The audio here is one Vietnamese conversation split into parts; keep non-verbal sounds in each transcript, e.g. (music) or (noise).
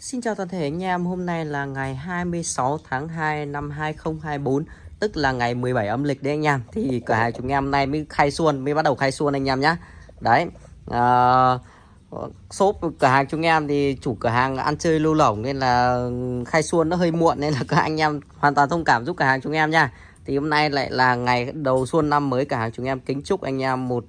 Xin chào toàn thể anh em, hôm nay là ngày 26 tháng 2 năm 2024 Tức là ngày 17 âm lịch đấy anh em Thì cửa hàng chúng em hôm nay mới khai xuân, mới bắt đầu khai xuân anh em nhé Đấy à, Shop cửa hàng chúng em thì chủ cửa hàng ăn chơi lưu lỏng Nên là khai xuân nó hơi muộn Nên là các anh em hoàn toàn thông cảm giúp cửa hàng chúng em nha Thì hôm nay lại là ngày đầu xuân năm mới Cửa hàng chúng em kính chúc anh em một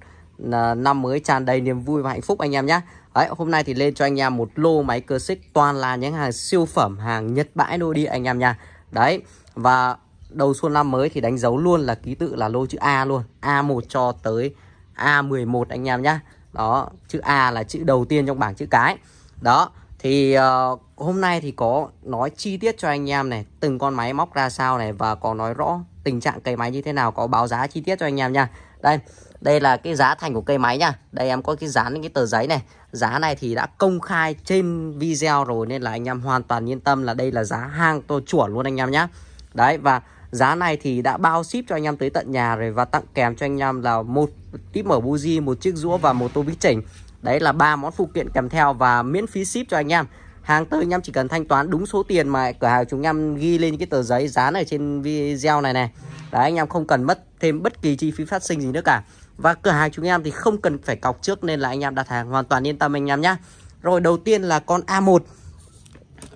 năm mới tràn đầy niềm vui và hạnh phúc anh em nhé Đấy, hôm nay thì lên cho anh em một lô máy cơ xích toàn là những hàng siêu phẩm hàng Nhật bãi đô đi anh em nha Đấy và đầu xuân năm mới thì đánh dấu luôn là ký tự là lô chữ A luôn A1 cho tới A11 anh em nhá Đó chữ A là chữ đầu tiên trong bảng chữ cái Đó thì uh, hôm nay thì có nói chi tiết cho anh em này Từng con máy móc ra sao này và có nói rõ tình trạng cây máy như thế nào Có báo giá chi tiết cho anh em nha Đây đây là cái giá thành của cây máy nha. Đây em có cái dán cái tờ giấy này. Giá này thì đã công khai trên video rồi nên là anh em hoàn toàn yên tâm là đây là giá hang tôi chuẩn luôn anh em nhá. Đấy và giá này thì đã bao ship cho anh em tới tận nhà rồi và tặng kèm cho anh em là một típ mở buji, một chiếc rũa và một tô vít chỉnh. Đấy là ba món phụ kiện kèm theo và miễn phí ship cho anh em. Hàng tới anh em chỉ cần thanh toán đúng số tiền mà cửa hàng chúng em ghi lên cái tờ giấy dán ở trên video này này. Đấy anh em không cần mất thêm bất kỳ chi phí phát sinh gì nữa cả Và cửa hàng chúng em thì không cần phải cọc trước Nên là anh em đặt hàng hoàn toàn yên tâm anh em nhé Rồi đầu tiên là con A1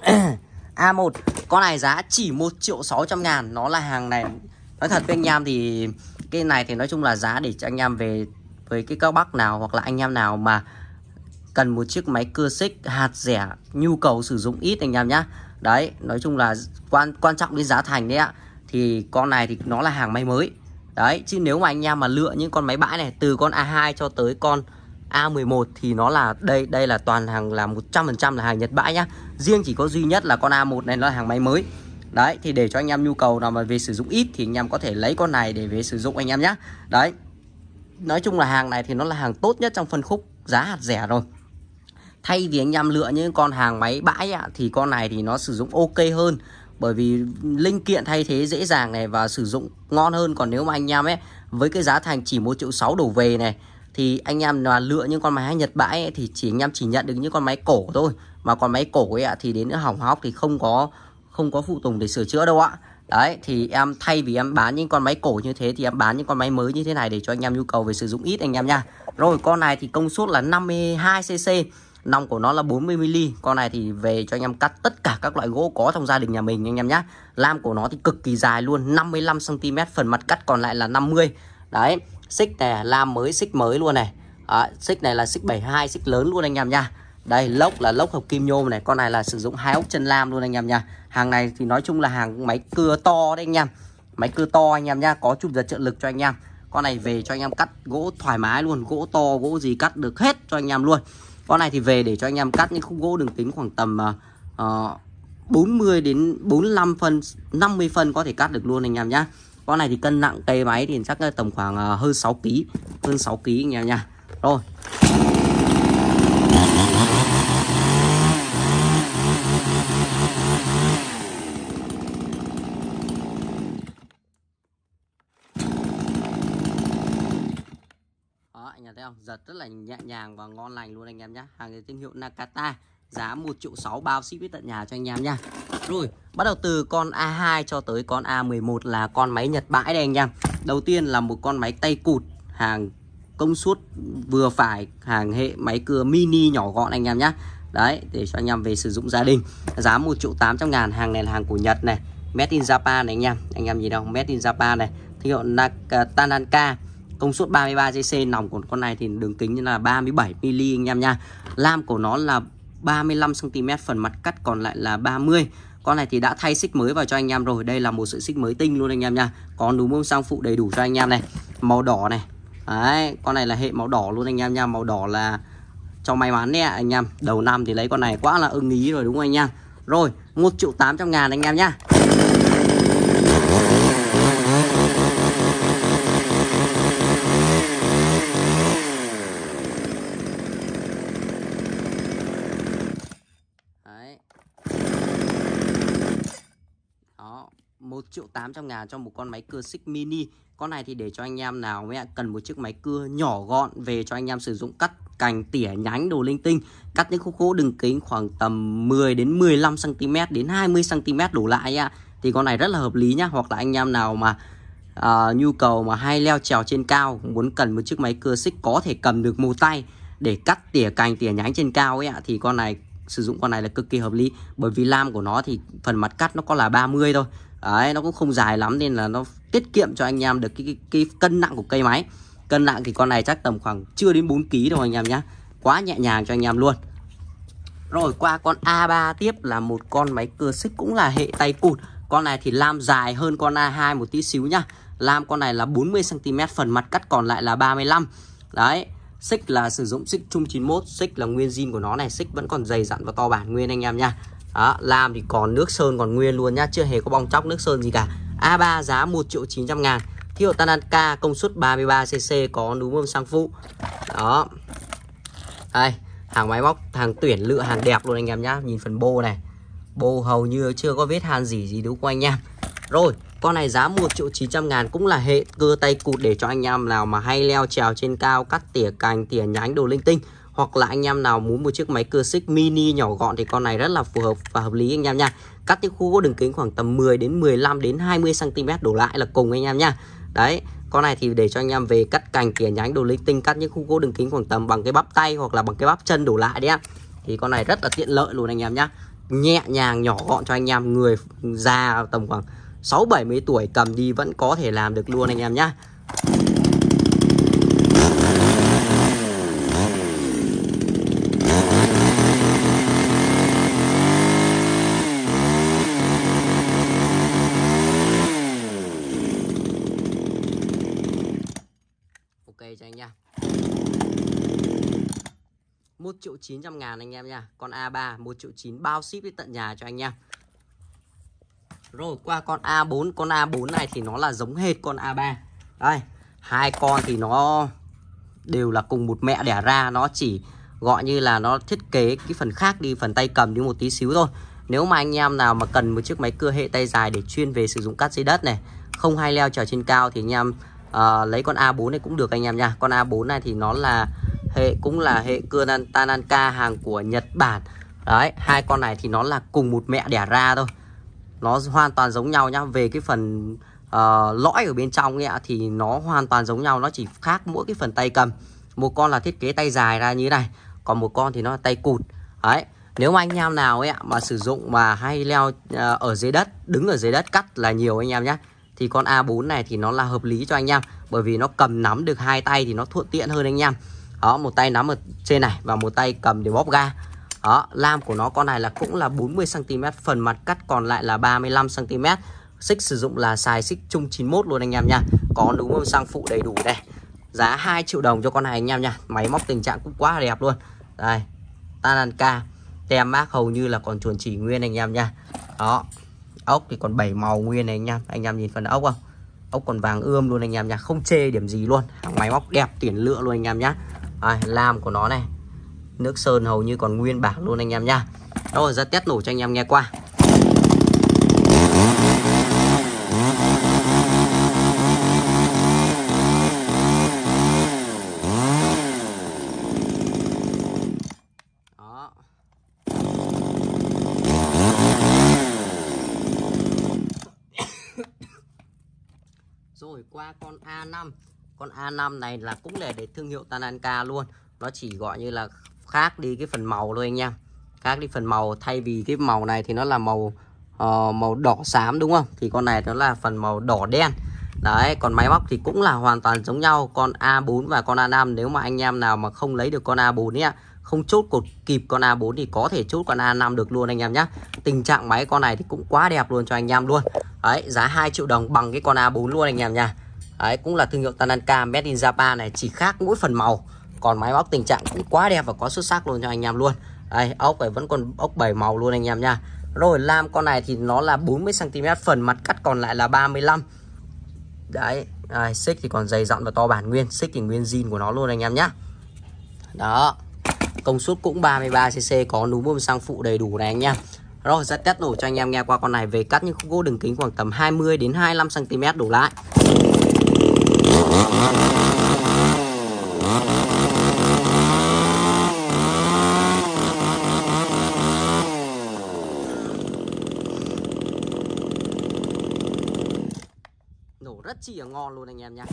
(clears throat) A1 Con này giá chỉ 1 triệu 600 ngàn Nó là hàng này Nói thật với anh em thì Cái này thì nói chung là giá để cho anh em về Với cái các bác nào hoặc là anh em nào mà Cần một chiếc máy cưa xích hạt rẻ Nhu cầu sử dụng ít anh em nhé Đấy nói chung là quan quan trọng đến giá thành đấy ạ thì con này thì nó là hàng máy mới đấy chứ nếu mà anh em mà lựa những con máy bãi này từ con A2 cho tới con A11 thì nó là đây đây là toàn hàng là 100% là hàng Nhật bãi nhá riêng chỉ có duy nhất là con A1 này nó là hàng máy mới đấy thì để cho anh em nhu cầu nào mà về sử dụng ít thì anh em có thể lấy con này để về sử dụng anh em nhé đấy nói chung là hàng này thì nó là hàng tốt nhất trong phân khúc giá hạt rẻ rồi thay vì anh em lựa những con hàng máy bãi ạ, thì con này thì nó sử dụng ok hơn bởi vì linh kiện thay thế dễ dàng này và sử dụng ngon hơn còn nếu mà anh em ấy với cái giá thành chỉ một triệu sáu đổ về này thì anh em là lựa những con máy Nhật bãi ấy, thì chỉ anh em chỉ nhận được những con máy cổ thôi mà con máy cổ ấy ạ thì đến nữa hỏng hóc thì không có không có phụ tùng để sửa chữa đâu ạ đấy thì em thay vì em bán những con máy cổ như thế thì em bán những con máy mới như thế này để cho anh em nhu cầu về sử dụng ít anh em nha rồi con này thì công suất là 52 cc nong của nó là 40mm con này thì về cho anh em cắt tất cả các loại gỗ có trong gia đình nhà mình anh em nhé lam của nó thì cực kỳ dài luôn 55cm phần mặt cắt còn lại là 50 đấy xích này lam mới xích mới luôn này à, xích này là xích 72 xích lớn luôn anh em nha đây lốc là lốc hợp kim nhôm này con này là sử dụng hai ốc chân lam luôn anh em nha hàng này thì nói chung là hàng máy cưa to đấy anh em máy cưa to anh em nha có chụp giật trợ lực cho anh em con này về cho anh em cắt gỗ thoải mái luôn gỗ to gỗ gì cắt được hết cho anh em luôn con này thì về để cho anh em cắt những khúc gỗ đường kính khoảng tầm uh, à, 40 ờ, đến 45 phân 50 phân có thể cắt được luôn anh em nhá con này thì cân nặng cây máy thì chắc tầm khoảng uh, hơn 6 kg hơn 6 kg anh em nha rồi giật rất là nhẹ nhàng và ngon lành luôn anh em nhé hàng này thương hiệu Nakata giá 1 triệu 6 bao ship đến tận nhà cho anh em nha rồi bắt đầu từ con A2 cho tới con A11 là con máy Nhật bãi đây anh em đầu tiên là một con máy tay cụt hàng công suất vừa phải hàng hệ máy cưa mini nhỏ gọn anh em nhé đấy để cho anh em về sử dụng gia đình giá 1 triệu 800 ngàn hàng này là hàng của Nhật này Made in Japan này anh em anh em nhìn đâu Made in Japan này thương hiệu Nakatananka công suất 33 cc nòng của con này thì đường kính như là 37 mm anh em nha lam của nó là 35 cm phần mặt cắt còn lại là 30 con này thì đã thay xích mới vào cho anh em rồi đây là một sợi xích mới tinh luôn anh em nha có núm bông sang phụ đầy đủ cho anh em này màu đỏ này Đấy, con này là hệ màu đỏ luôn anh em nha màu đỏ là cho may mắn nè anh em đầu năm thì lấy con này quá là ưng ý rồi đúng không anh em rồi 1 triệu 800 ngàn anh em nha 1 triệu 800 ngàn cho một con máy cưa xích mini Con này thì để cho anh em nào mẹ cần một chiếc máy cưa nhỏ gọn về cho anh em sử dụng cắt cành tỉa nhánh đồ linh tinh Cắt những khúc gỗ đường kính khoảng tầm 10 đến 15cm đến 20cm đổ lại ạ Thì con này rất là hợp lý nhá Hoặc là anh em nào mà uh, nhu cầu mà hay leo trèo trên cao Muốn cần một chiếc máy cưa xích có thể cầm được một tay để cắt tỉa cành tỉa nhánh trên cao ấy ạ Thì con này sử dụng con này là cực kỳ hợp lý bởi vì lam của nó thì phần mặt cắt nó có là 30 thôi đấy nó cũng không dài lắm nên là nó tiết kiệm cho anh em được cái, cái, cái cân nặng của cây máy cân nặng thì con này chắc tầm khoảng chưa đến 4 kg đâu anh em nhá quá nhẹ nhàng cho anh em luôn rồi qua con A3 tiếp là một con máy cưa xích cũng là hệ tay cụt con này thì lam dài hơn con A2 một tí xíu nhá lam con này là 40cm phần mặt cắt còn lại là 35 đấy xích là sử dụng xích chung 91 xích là nguyên zin của nó này xích vẫn còn dày dặn và to bản nguyên anh em nha đó, làm thì còn nước sơn còn nguyên luôn nhá chưa hề có bong chóc nước sơn gì cả A3 giá 1 triệu 900 ngàn Hiệu Tananka công suất 33cc có núm bơm sang phụ Đó Đây Hàng máy móc, hàng tuyển lựa, hàng đẹp luôn anh em nhá Nhìn phần bô này Bô hầu như chưa có vết hàn gì gì đúng của anh em Rồi con này giá 1 triệu 900 ngàn cũng là hệ cưa tay cụt để cho anh em nào mà hay leo trèo trên cao, cắt tỉa cành, tỉa nhánh đồ linh tinh hoặc là anh em nào muốn một chiếc máy cưa xích mini nhỏ gọn thì con này rất là phù hợp và hợp lý anh em nha cắt những khu gỗ đường kính khoảng tầm 10 đến 15 đến 20 cm đổ lại là cùng anh em nha đấy con này thì để cho anh em về cắt cành tỉa nhánh đồ linh tinh cắt những khu gỗ đường kính khoảng tầm bằng cái bắp tay hoặc là bằng cái bắp chân đổ lại đấy ạ thì con này rất là tiện lợi luôn anh em nhá nhẹ nhàng nhỏ gọn cho anh em người già tầm khoảng 6 70 tuổi cầm đi vẫn có thể làm được luôn anh em nhá 900 ngàn anh em nha Con A3 1 triệu 9 bao ship đến tận nhà cho anh nha Rồi qua con A4 Con A4 này thì nó là giống hệt con A3 Đây Hai con thì nó đều là cùng một mẹ đẻ ra Nó chỉ gọi như là nó thiết kế cái phần khác đi Phần tay cầm đi một tí xíu thôi Nếu mà anh em nào mà cần một chiếc máy cưa hệ tay dài Để chuyên về sử dụng cắt dây đất này Không hay leo trèo trên cao thì anh em uh, Lấy con A4 này cũng được anh em nha Con A4 này thì nó là hệ cũng là hệ Tananka hàng của Nhật Bản đấy hai con này thì nó là cùng một mẹ đẻ ra thôi nó hoàn toàn giống nhau nhá về cái phần uh, lõi ở bên trong ấy thì nó hoàn toàn giống nhau nó chỉ khác mỗi cái phần tay cầm một con là thiết kế tay dài ra như thế này còn một con thì nó là tay cụt đấy nếu mà anh em nào ấy mà sử dụng mà hay leo ờ, ở dưới đất đứng ở dưới đất cắt là nhiều anh em nhé thì con A4 này thì nó là hợp lý cho anh em bởi vì nó cầm nắm được hai tay thì nó thuận tiện hơn anh em đó một tay nắm ở trên này và một tay cầm để bóp ga đó lam của nó con này là cũng là 40 cm phần mặt cắt còn lại là 35 cm xích sử dụng là xài xích chung 91 luôn anh em nha có đúng không sang phụ đầy đủ đây giá 2 triệu đồng cho con này anh em nha máy móc tình trạng cũng quá đẹp luôn đây Tananka tem mác hầu như là còn chuẩn chỉ nguyên anh em nha đó ốc thì còn 7 màu nguyên này anh em anh em nhìn phần ốc không ốc còn vàng ươm luôn anh em nha không chê điểm gì luôn máy móc đẹp tuyển lựa luôn anh em nhá à, lam của nó này nước sơn hầu như còn nguyên bản luôn anh em nha rồi ra test nổ cho anh em nghe qua (coughs) rồi qua con A5 con A5 này là cũng là để thương hiệu Tananka luôn nó chỉ gọi như là khác đi cái phần màu thôi anh em khác đi phần màu thay vì cái màu này thì nó là màu uh, màu đỏ xám đúng không thì con này nó là phần màu đỏ đen đấy còn máy móc thì cũng là hoàn toàn giống nhau con A4 và con A5 nếu mà anh em nào mà không lấy được con A4 ấy không chốt cột kịp con A4 thì có thể chốt con A5 được luôn anh em nhé Tình trạng máy con này thì cũng quá đẹp luôn cho anh em luôn Đấy giá 2 triệu đồng bằng cái con A4 luôn anh em nha Đấy cũng là thương hiệu Tananka Made in Japan này chỉ khác mỗi phần màu còn máy móc tình trạng cũng quá đẹp và quá xuất sắc luôn cho anh em luôn đây ốc này vẫn còn ốc 7 màu luôn anh em nha rồi lam con này thì nó là 40cm phần mặt cắt còn lại là 35 đấy đây, xích thì còn dày dặn và to bản nguyên xích thì nguyên zin của nó luôn anh em nhá đó công suất cũng 33cc có núm bơm xăng phụ đầy đủ này anh em rồi sẽ test nổ cho anh em nghe qua con này về cắt những khúc gỗ đường kính khoảng tầm 20 đến 25 cm đổ lại nổ rất chi là ngon luôn anh em nha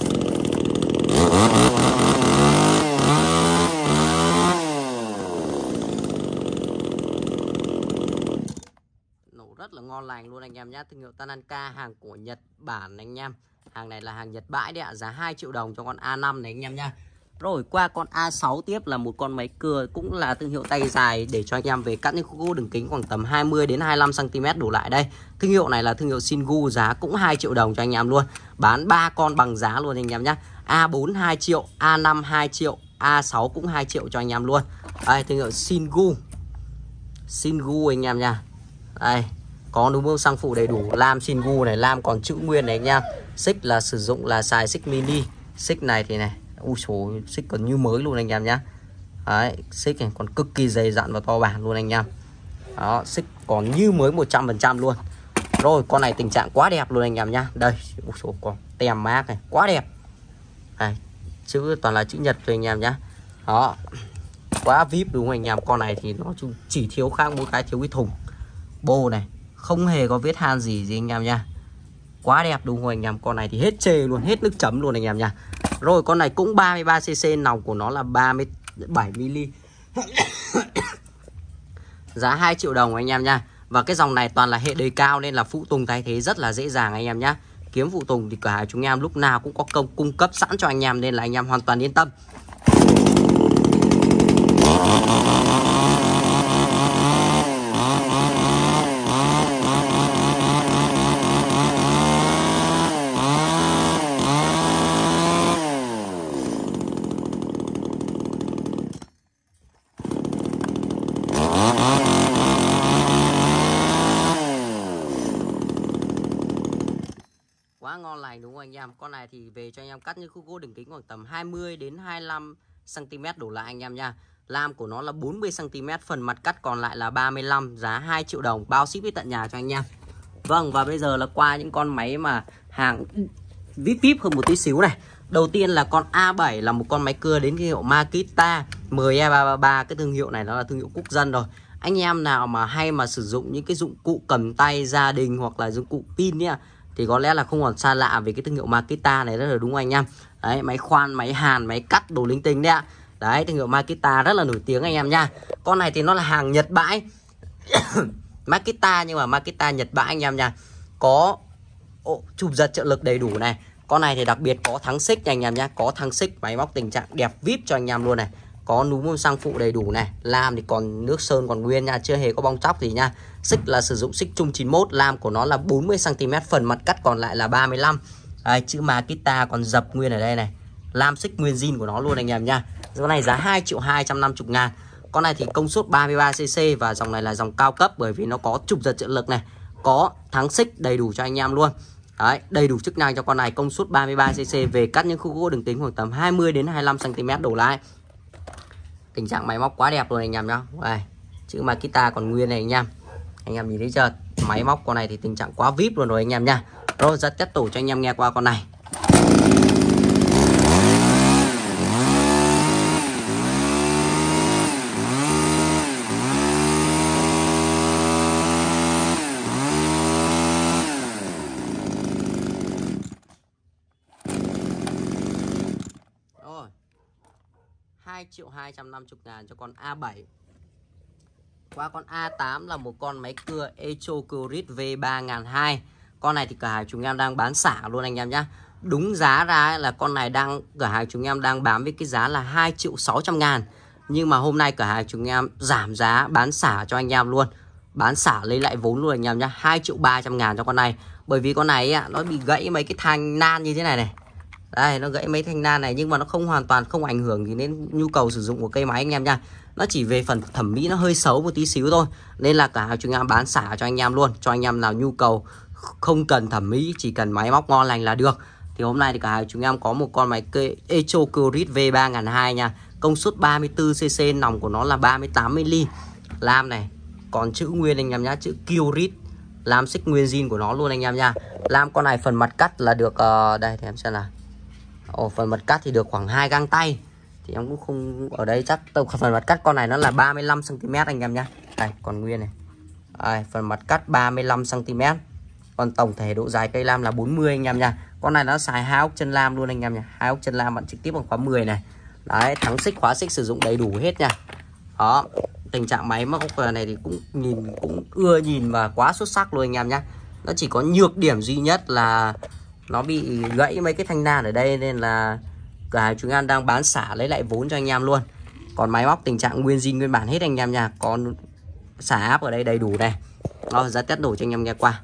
nổ rất là ngon lành luôn anh em nhá thương hiệu Tananka hàng của Nhật Bản anh em Hàng này là hàng Nhật bãi đấy ạ, giá 2 triệu đồng cho con A5 này anh em nha. Rồi qua con A6 tiếp là một con máy cưa cũng là thương hiệu tay dài để cho anh em về cắt những khúc gỗ đường kính khoảng tầm 20 đến 25 cm đổ lại đây. Thương hiệu này là thương hiệu Shingu giá cũng 2 triệu đồng cho anh em luôn. Bán 3 con bằng giá luôn anh em nhé. A4 2 triệu, A5 2 triệu, A6 cũng 2 triệu cho anh em luôn. Đây thương hiệu Shingu. Shingu anh em nha. Đây, có đúng bơm sang phụ đầy đủ lam xin gu này lam còn chữ nguyên này anh nha xích là sử dụng là xài xích mini xích này thì này u số xích còn như mới luôn anh em nhá đấy xích này còn cực kỳ dày dặn và to bản luôn anh em đó xích còn như mới 100% luôn rồi con này tình trạng quá đẹp luôn anh em nhá đây u số còn tem mát này quá đẹp này chữ toàn là chữ nhật rồi anh em nhá đó quá vip đúng không anh em con này thì nó chỉ thiếu khác một cái thiếu cái thùng bô này không hề có vết han gì gì anh em nha quá đẹp đúng không anh em con này thì hết chê luôn hết nước chấm luôn anh em nha rồi con này cũng 33 cc nòng của nó là 37 mm (coughs) giá 2 triệu đồng anh em nha và cái dòng này toàn là hệ đời cao nên là phụ tùng thay thế rất là dễ dàng anh em nhé kiếm phụ tùng thì cả chúng em lúc nào cũng có công cung cấp sẵn cho anh em nên là anh em hoàn toàn yên tâm thì về cho anh em cắt những khúc gỗ đường kính khoảng tầm 20 đến 25 cm đổ lại anh em nha. Lam của nó là 40 cm, phần mặt cắt còn lại là 35, giá 2 triệu đồng bao ship đi tận nhà cho anh em. Vâng và bây giờ là qua những con máy mà hàng vip vip hơn một tí xíu này. Đầu tiên là con A7 là một con máy cưa đến cái hiệu Makita ME333 cái thương hiệu này nó là thương hiệu quốc dân rồi. Anh em nào mà hay mà sử dụng những cái dụng cụ cầm tay gia đình hoặc là dụng cụ pin nha thì có lẽ là không còn xa lạ về cái thương hiệu Makita này rất là đúng anh em đấy máy khoan máy hàn máy cắt đồ linh tinh đấy ạ đấy thương hiệu Makita rất là nổi tiếng anh em nha con này thì nó là hàng Nhật bãi (coughs) Makita nhưng mà Makita Nhật bãi anh em nha có Ồ, chụp giật trợ lực đầy đủ này con này thì đặc biệt có thắng xích anh em nhá có thắng xích máy móc tình trạng đẹp vip cho anh em luôn này có núm môn sang phụ đầy đủ này lam thì còn nước sơn còn nguyên nha chưa hề có bong chóc gì nha xích là sử dụng xích chung 91 lam của nó là 40 cm phần mặt cắt còn lại là 35 Đấy, chữ Makita còn dập nguyên ở đây này lam xích nguyên zin của nó luôn anh em nha con này giá 2 triệu 250 ngàn con này thì công suất 33cc và dòng này là dòng cao cấp bởi vì nó có trục giật trợ lực này có thắng xích đầy đủ cho anh em luôn Đấy, đầy đủ chức năng cho con này công suất 33cc về cắt những khu gỗ đường kính khoảng tầm 20 đến 25 cm đổ lại tình trạng máy móc quá đẹp luôn anh em nhá đây chữ Makita còn nguyên này anh em anh em nhìn thấy chưa máy móc con này thì tình trạng quá vip luôn rồi anh em nha rồi rất chất tủ cho anh em nghe qua con này 250 ngàn cho con A7 qua con A8 là một con máy cưa Echo Curit V3002 con này thì cửa hàng chúng em đang bán xả luôn anh em nhé đúng giá ra là con này đang cửa hàng chúng em đang bán với cái giá là 2 triệu 600 ngàn nhưng mà hôm nay cửa hàng chúng em giảm giá bán xả cho anh em luôn bán xả lấy lại vốn luôn anh em nhé, 2 triệu 300 ngàn cho con này bởi vì con này nó bị gãy mấy cái thanh nan như thế này này đây nó gãy mấy thanh nan này nhưng mà nó không hoàn toàn không ảnh hưởng gì đến nhu cầu sử dụng của cây máy anh em nha nó chỉ về phần thẩm mỹ nó hơi xấu một tí xíu thôi nên là cả chúng em bán xả cho anh em luôn cho anh em nào nhu cầu không cần thẩm mỹ chỉ cần máy móc ngon lành là được thì hôm nay thì cả hàng chúng em có một con máy cây Echo Curit V3002 nha công suất 34cc nòng của nó là 38 ml lam này còn chữ nguyên anh em nhá chữ Curit làm xích nguyên zin của nó luôn anh em nha lam con này phần mặt cắt là được uh, đây thì em xem nào Ồ, phần mặt cắt thì được khoảng hai găng tay thì em cũng không ở đây chắc tổng phần mặt cắt con này nó là 35 cm anh em nhá đây còn nguyên này đây, phần mặt cắt 35 cm còn tổng thể độ dài cây lam là 40 anh em nha con này nó xài hai ốc chân lam luôn anh em nha hai ốc chân lam bạn trực tiếp bằng khóa 10 này đấy thắng xích khóa xích sử dụng đầy đủ hết nha đó tình trạng máy móc này thì cũng nhìn cũng ưa nhìn và quá xuất sắc luôn anh em nhá nó chỉ có nhược điểm duy nhất là nó bị gãy mấy cái thanh nan ở đây nên là cửa hàng chúng em đang bán xả lấy lại vốn cho anh em luôn còn máy móc tình trạng nguyên zin nguyên bản hết anh em nha còn xả áp ở đây đầy đủ này nó giá test đổ cho anh em nghe qua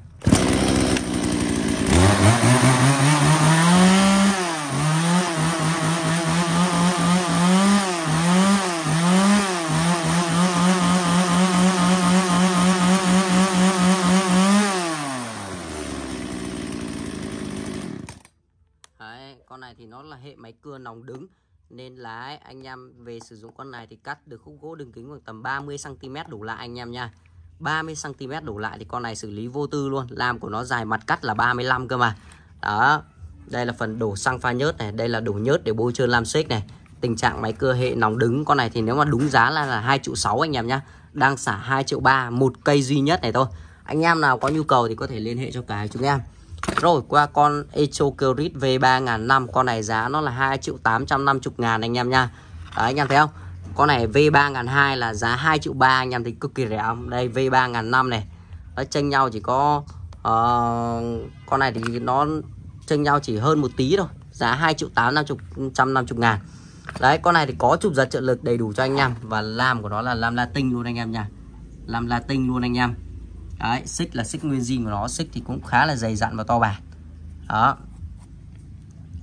anh em về sử dụng con này thì cắt được khúc gỗ đường kính khoảng tầm 30 cm đủ lại anh em nha 30 cm đủ lại thì con này xử lý vô tư luôn làm của nó dài mặt cắt là 35 cơ mà đó đây là phần đổ xăng pha nhớt này đây là đổ nhớt để bôi trơn làm xích này tình trạng máy cơ hệ nòng đứng con này thì nếu mà đúng giá là là hai triệu sáu anh em nhá đang xả 2 triệu ba một cây duy nhất này thôi anh em nào có nhu cầu thì có thể liên hệ cho cái chúng em rồi qua con V Crit ngàn năm Con này giá nó là 2 triệu 850 ngàn anh em nha Đấy anh em thấy không Con này V3002 ngàn là giá 2 triệu 3 anh em thấy cực kỳ rẻ không Đây v ngàn năm này Nó chênh nhau chỉ có uh, Con này thì nó chênh nhau chỉ hơn một tí thôi Giá 2 triệu 850 ngàn Đấy con này thì có chụp giật trợ lực đầy đủ cho anh em Và lam của nó là lam latin luôn anh em nha Lam latin luôn anh em đấy xích là xích nguyên zin của nó xích thì cũng khá là dày dặn và to bản đó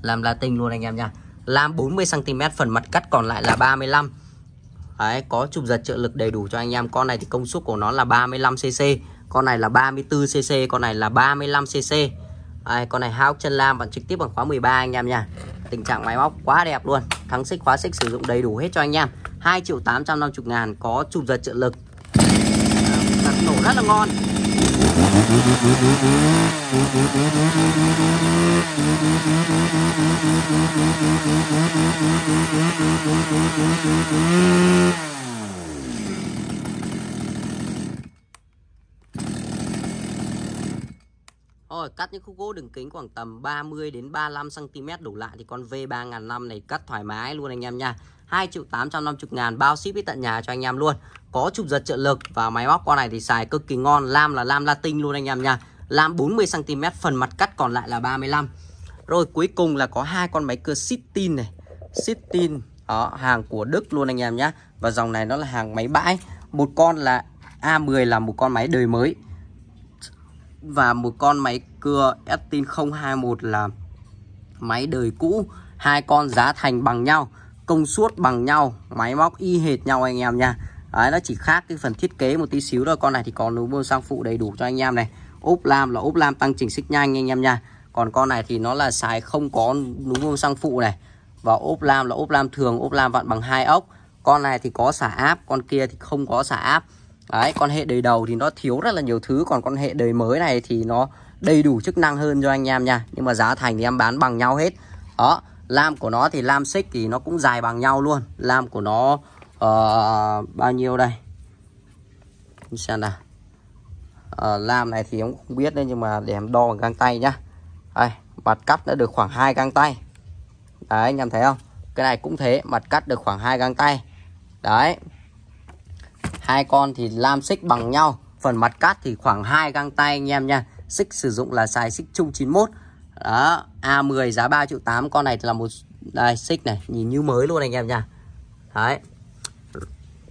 làm Latin luôn anh em nha lam 40 cm phần mặt cắt còn lại là 35 Đấy, có chụp giật trợ lực đầy đủ cho anh em con này thì công suất của nó là 35 cc con này là 34 cc con này là 35 cc Đấy, con này hao chân lam bạn trực tiếp bằng khóa 13 anh em nha tình trạng máy móc quá đẹp luôn thắng xích khóa xích sử dụng đầy đủ hết cho anh em 2 triệu 850 ngàn có chụp giật trợ lực nổ rất là ngon Rồi cắt những khúc gỗ đường kính khoảng tầm 30 đến 35 cm đổ lại thì con V3005 này cắt thoải mái luôn anh em nha. 2 triệu 850 ngàn bao ship tận nhà cho anh em luôn có chụp giật trợ lực và máy móc con này thì xài cực kỳ ngon lam là lam latin luôn anh em nha lam 40cm phần mặt cắt còn lại là 35 rồi cuối cùng là có hai con máy cưa Sitin này Sitin đó, hàng của Đức luôn anh em nhé Và dòng này nó là hàng máy bãi Một con là A10 là một con máy đời mới Và một con máy cưa Estin 021 là máy đời cũ Hai con giá thành bằng nhau công suất bằng nhau máy móc y hệt nhau anh em nha đấy nó chỉ khác cái phần thiết kế một tí xíu thôi con này thì có núm bơm sang phụ đầy đủ cho anh em này ốp lam là ốp lam tăng chỉnh xích nhanh anh em nha còn con này thì nó là xài không có núm bơm sang phụ này và ốp lam là ốp lam thường ốp lam vặn bằng hai ốc con này thì có xả áp con kia thì không có xả áp đấy con hệ đầy đầu thì nó thiếu rất là nhiều thứ còn con hệ đời mới này thì nó đầy đủ chức năng hơn cho anh em nha nhưng mà giá thành thì em bán bằng nhau hết đó lam của nó thì lam xích thì nó cũng dài bằng nhau luôn lam của nó uh, bao nhiêu đây xem nào uh, lam này thì em cũng không biết đấy nhưng mà để em đo bằng găng tay nhá đây mặt cắt đã được khoảng hai găng tay đấy anh em thấy không cái này cũng thế mặt cắt được khoảng hai găng tay đấy hai con thì lam xích bằng nhau phần mặt cắt thì khoảng hai găng tay anh em nha xích sử dụng là xài xích chung 91 đó A10 giá 3 triệu 8 con này là một đây xích này nhìn như mới luôn anh em nha đấy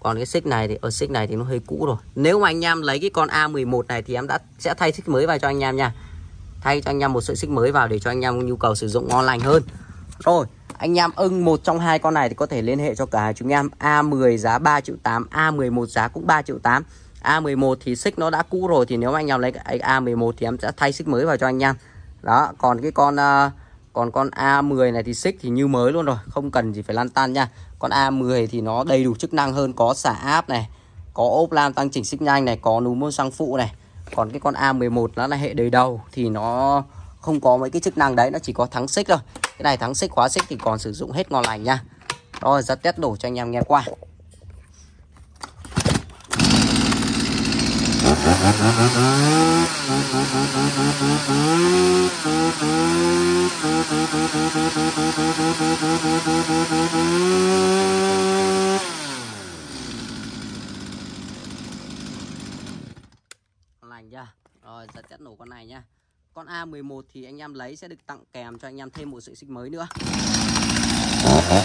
còn cái xích này thì ở ờ, xích này thì nó hơi cũ rồi nếu mà anh em lấy cái con A11 này thì em đã sẽ thay xích mới vào cho anh em nha thay cho anh em một sợi xích mới vào để cho anh em nhu cầu sử dụng ngon lành hơn rồi anh em ưng một trong hai con này thì có thể liên hệ cho cả hai chúng em A10 giá 3 triệu 8 A11 giá cũng 3 triệu 8 A11 thì xích nó đã cũ rồi thì nếu mà anh em lấy cái A11 thì em sẽ thay xích mới vào cho anh em đó còn cái con uh, còn con A10 này thì xích thì như mới luôn rồi không cần gì phải lăn tan nha con A10 thì nó đầy đủ chức năng hơn có xả áp này có ốp lam tăng chỉnh xích nhanh này có núm môn xăng phụ này còn cái con A11 nó là hệ đời đầu thì nó không có mấy cái chức năng đấy nó chỉ có thắng xích thôi cái này thắng xích khóa xích thì còn sử dụng hết ngon lành nha rồi ra test đổ cho anh em nghe qua lành chưa rồi giờ sẽ nổ con này nhá con A11 thì anh em lấy sẽ được tặng kèm cho anh em thêm một sợi xích mới nữa rồi đây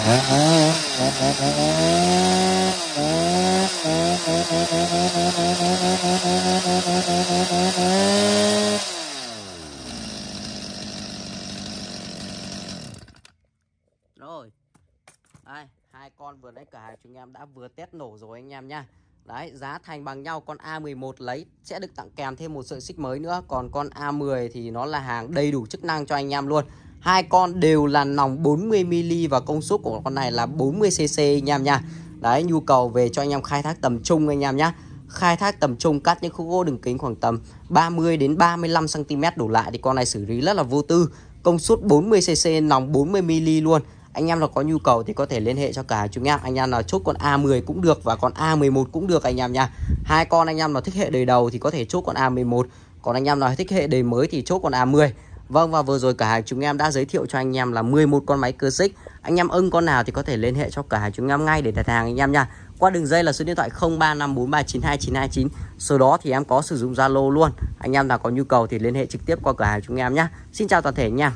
hai con vừa đấy cả hai chúng em đã vừa test nổ rồi anh em nha Đấy, giá thành bằng nhau con A11 lấy sẽ được tặng kèm thêm một sợi xích mới nữa Còn con A10 thì nó là hàng đầy đủ chức năng cho anh em luôn hai con đều là nòng 40mm và công suất của con này là 40cc anh em nha đấy nhu cầu về cho anh em khai thác tầm trung anh em nhé khai thác tầm trung cắt những khúc gỗ đường kính khoảng tầm 30 đến 35 cm đổ lại thì con này xử lý rất là vô tư công suất 40cc nòng 40mm luôn anh em nào có nhu cầu thì có thể liên hệ cho cả chúng em anh em nào chốt con A10 cũng được và con A11 cũng được anh em nha hai con anh em nào thích hệ đời đầu thì có thể chốt con A11 còn anh em nào thích hệ đời mới thì chốt con A10 Vâng và vừa rồi cả hàng chúng em đã giới thiệu cho anh em là 11 con máy cơ xích Anh em ưng con nào thì có thể liên hệ cho cả hàng chúng em ngay để đặt hàng anh em nha Qua đường dây là số điện thoại 0354392929 Số đó thì em có sử dụng Zalo luôn Anh em nào có nhu cầu thì liên hệ trực tiếp qua cửa hàng chúng em nhé Xin chào toàn thể nha